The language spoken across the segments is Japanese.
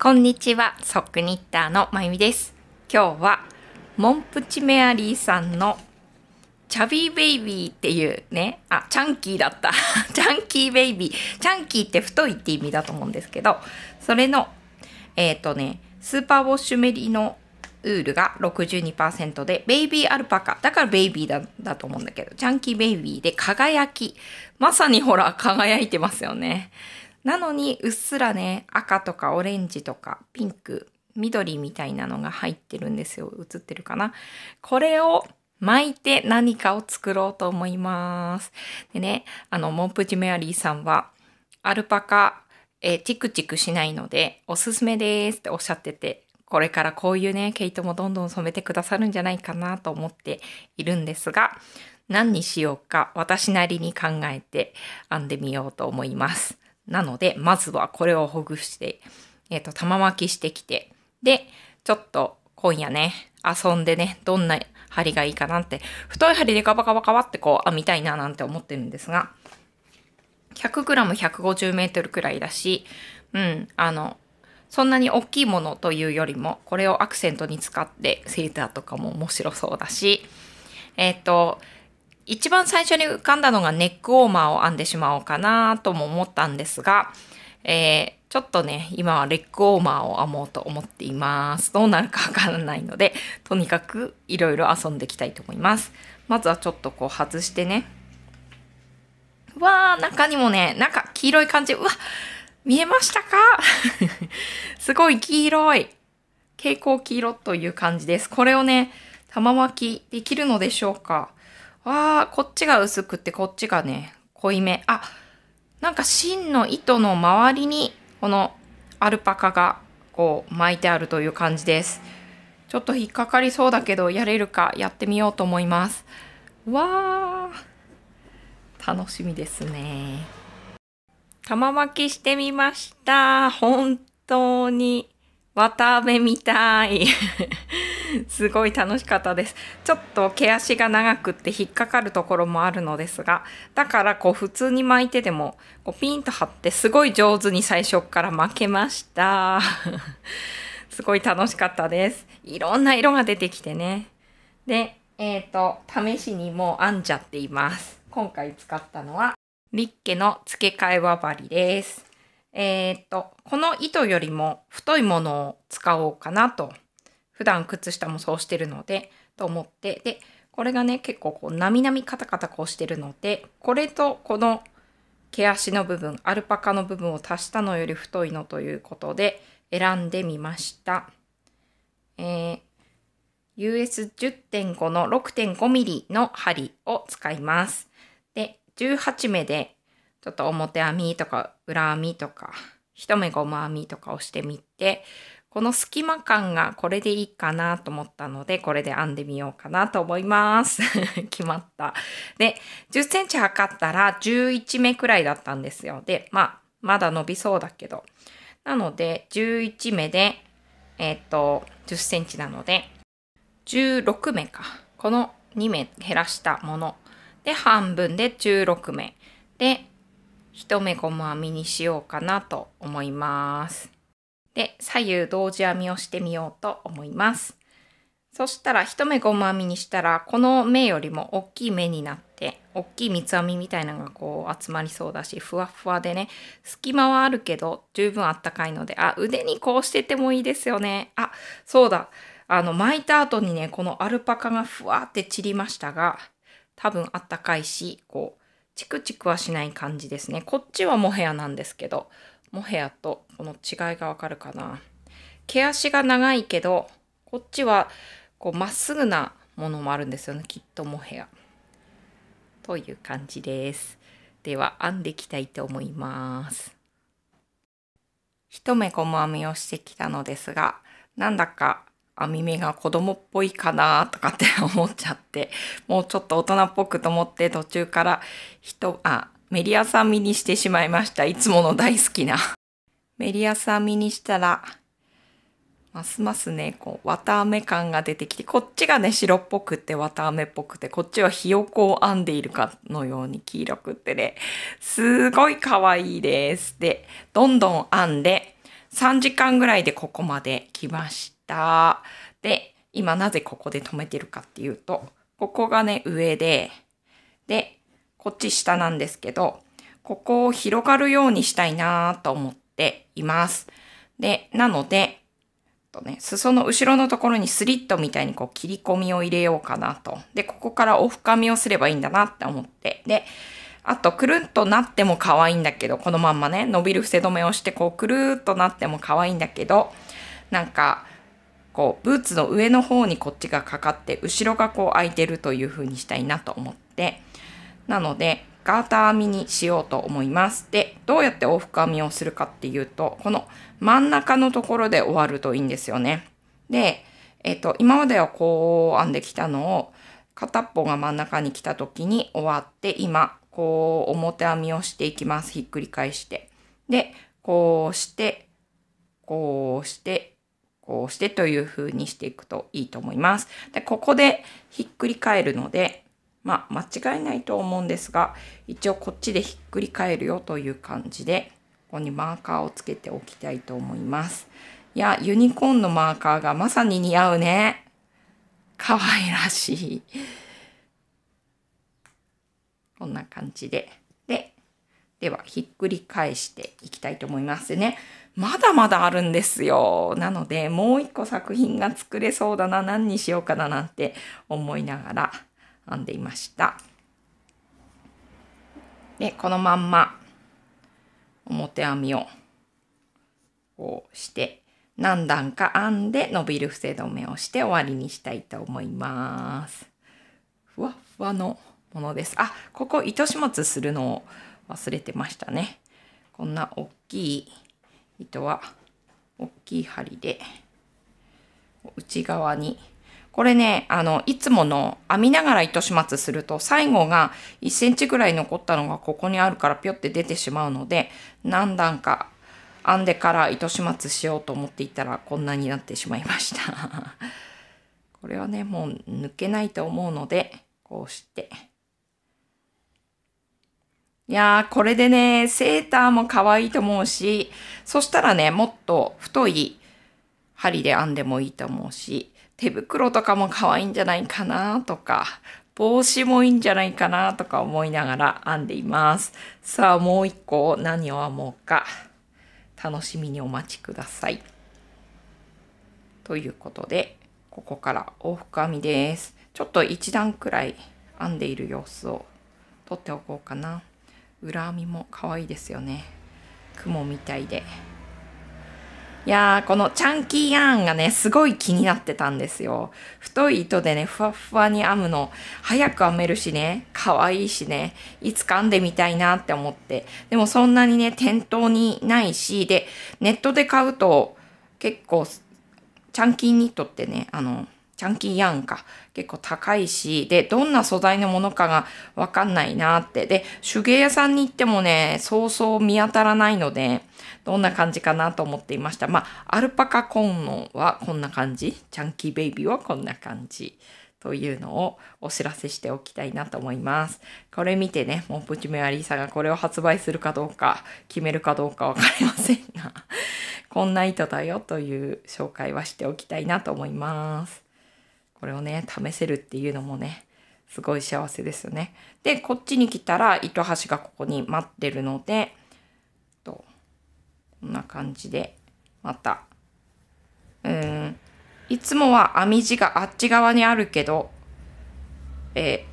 こんにちは、ソックニッターのまゆみです。今日は、モンプチメアリーさんのチャビーベイビーっていうね、あ、チャンキーだった。チャンキーベイビー。チャンキーって太いって意味だと思うんですけど、それの、えっ、ー、とね、スーパーウォッシュメリのウールが62%で、ベイビーアルパカ。だからベイビーだだと思うんだけど、チャンキーベイビーで輝き。まさにほら、輝いてますよね。なのにうっすらね赤とかオレンジとかピンク緑みたいなのが入ってるんですよ映ってるかなこれを巻いて何かを作ろうと思いますでねあのモンプジメアリーさんはアルパカえチクチクしないのでおすすめですっておっしゃっててこれからこういうね毛糸もどんどん染めてくださるんじゃないかなと思っているんですが何にしようか私なりに考えて編んでみようと思います。なので、まずはこれをほぐして、えっ、ー、と、玉巻きしてきて、で、ちょっと今夜ね、遊んでね、どんな針がいいかなって、太い針でカバカバカバってこう、編みたいななんて思ってるんですが、100g150 メートルくらいだし、うん、あの、そんなに大きいものというよりも、これをアクセントに使ってセーターとかも面白そうだし、えっ、ー、と、一番最初に浮かんだのがネックウォーマーを編んでしまおうかなとも思ったんですが、えー、ちょっとね、今はレッグウォーマーを編もうと思っています。どうなるかわからないので、とにかくいろいろ遊んでいきたいと思います。まずはちょっとこう外してね。わー、中にもね、なんか黄色い感じ。うわ、見えましたか すごい黄色い。蛍光黄色という感じです。これをね、玉巻きできるのでしょうかわあ、こっちが薄くてこっちがね、濃いめ。あ、なんか芯の糸の周りに、このアルパカがこう巻いてあるという感じです。ちょっと引っかかりそうだけど、やれるかやってみようと思います。わー、楽しみですね。玉巻きしてみました。本当に、綿あめみたい。すごい楽しかったです。ちょっと毛足が長くって引っかかるところもあるのですが、だからこう普通に巻いてでもこうピンと張ってすごい上手に最初から巻けました。すごい楽しかったです。いろんな色が出てきてね。で、えっ、ー、と、試しにもう編んじゃっています。今回使ったのは、リッケの付け替え輪針です。えっ、ー、と、この糸よりも太いものを使おうかなと普段靴下もそうしてるので、と思って、で、これがね、結構こう、なみなみカタカタこうしてるので、これとこの毛足の部分、アルパカの部分を足したのより太いのということで、選んでみました。えー、US10.5 の 6.5mm の針を使います。で、18目で、ちょっと表編みとか裏編みとか、一目ゴム編みとかをしてみて、この隙間感がこれでいいかなと思ったので、これで編んでみようかなと思います。決まった。で、10センチ測ったら11目くらいだったんですよ。で、まあ、まだ伸びそうだけど。なので、11目で、えー、っと、10センチなので、16目か。この2目減らしたもの。で、半分で16目。で、1目ゴム編みにしようかなと思います。で左右同時編みをしてみようと思います。そしたら1目ゴム編みにしたらこの目よりも大きい目になって大きい三つ編みみたいなのがこう集まりそうだしふわふわでね隙間はあるけど十分あったかいのであ腕にこうしててもいいですよねあそうだあの巻いた後にねこのアルパカがふわって散りましたが多分あったかいしこうチクチクはしない感じですねこっちはモヘアなんですけどモヘアとこの違いがわかるかな。毛足が長いけど、こっちはこうまっすぐなものもあるんですよね、きっとモヘア。という感じです。では編んでいきたいと思います。一目ゴム編みをしてきたのですが、なんだか編み目が子供っぽいかなとかって思っちゃって、もうちょっと大人っぽくと思って途中から人、あ、メリアさん見にしてしまいました。いつもの大好きな。メリアさん見にしたら、ますますね、こう、綿あめ感が出てきて、こっちがね、白っぽくて綿あめっぽくて、こっちはひよこを編んでいるかのように黄色くってね、すごい可愛いです。で、どんどん編んで、3時間ぐらいでここまで来ました。で、今なぜここで止めてるかっていうと、ここがね、上で、で、こっち下なんですけど、ここを広がるようにしたいなと思っています。で、なので、とね、裾の後ろのところにスリットみたいにこう切り込みを入れようかなと。で、ここからお深みをすればいいんだなって思って。で、あと、くるっとなっても可愛いんだけど、このまんまね、伸びる伏せ止めをして、こう、くるっとなっても可愛いんだけど、なんか、こう、ブーツの上の方にこっちがかかって、後ろがこう開いてるという風にしたいなと思って、なので、ガーター編みにしようと思います。で、どうやって往復編みをするかっていうと、この真ん中のところで終わるといいんですよね。で、えっ、と、今まではこう編んできたのを、片っぽが真ん中に来た時に終わって、今、こう表編みをしていきます。ひっくり返して。で、こうして、こうして、こうしてという風にしていくといいと思います。で、ここでひっくり返るので、まあ、間違いないと思うんですが、一応こっちでひっくり返るよという感じで、ここにマーカーをつけておきたいと思います。いや、ユニコーンのマーカーがまさに似合うね。可愛らしい。こんな感じで。で、では、ひっくり返していきたいと思いますね。まだまだあるんですよ。なので、もう一個作品が作れそうだな、何にしようかななんて思いながら。編んでいました。でこのまんま表編みをこうして何段か編んで伸びる伏せ止めをして終わりにしたいと思います。ふわふわのものです。あここ糸始末するのを忘れてましたね。こんな大きい糸は大きい針で内側にこれね、あの、いつもの編みながら糸始末すると最後が1センチぐらい残ったのがここにあるからぴょって出てしまうので、何段か編んでから糸始末しようと思っていたらこんなになってしまいました。これはね、もう抜けないと思うので、こうして。いやー、これでね、セーターも可愛いと思うし、そしたらね、もっと太い針で編んでもいいと思うし、手袋とかも可愛いんじゃないかなとか、帽子もいいんじゃないかなとか思いながら編んでいます。さあ、もう一個何を編もうか、楽しみにお待ちください。ということで、ここから往復編みです。ちょっと1段くらい編んでいる様子を撮っておこうかな。裏編みも可愛いですよね。雲みたいで。いやこのチャンキーヤーンがね、すごい気になってたんですよ。太い糸でね、ふわふわに編むの、早く編めるしね、可愛いしね、いつか編んでみたいなって思って。でもそんなにね、店頭にないし、で、ネットで買うと、結構、チャンキーニットってね、あの、チャンキーヤンか。結構高いし、で、どんな素材のものかがわかんないなって。で、手芸屋さんに行ってもね、そうそう見当たらないので、どんな感じかなと思っていました。まあ、アルパカコンノはこんな感じ。チャンキーベイビーはこんな感じ。というのをお知らせしておきたいなと思います。これ見てね、もうプチメアリーさんがこれを発売するかどうか、決めるかどうかわかりませんが、こんな糸だよという紹介はしておきたいなと思います。これをね、試せるっていうのもね、すごい幸せですよね。で、こっちに来たら糸端がここに待ってるので、とこんな感じで、また、うん、いつもは編み地があっち側にあるけど、え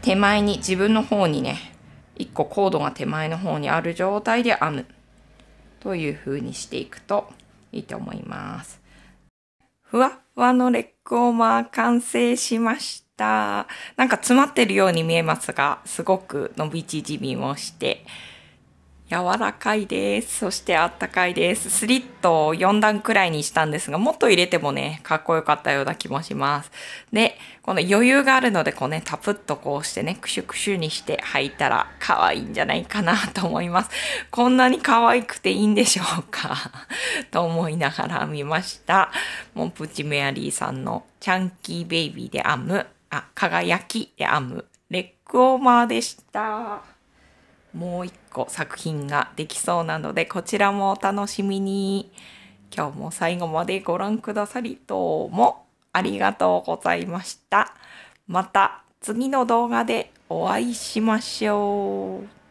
ー、手前に、自分の方にね、一個コードが手前の方にある状態で編むという風にしていくといいと思います。ふわっふわのレッグウォーマー完成しました。なんか詰まってるように見えますが、すごく伸び縮みもして、柔らかいです。そしてあったかいです。スリットを4段くらいにしたんですが、もっと入れてもね、かっこよかったような気もします。で、この余裕があるので、こうね、タプッとこうしてね、クシュクシュにして履いたら可愛いんじゃないかなと思います。こんなに可愛くていいんでしょうか と思いながら見ました。モンプチメアリーさんのチャンキーベイビーで編む、あ、輝きで編む、レッグオーマーでした。もう一個作品ができそうなのでこちらもお楽しみに今日も最後までご覧くださりどうもありがとうございましたまた次の動画でお会いしましょう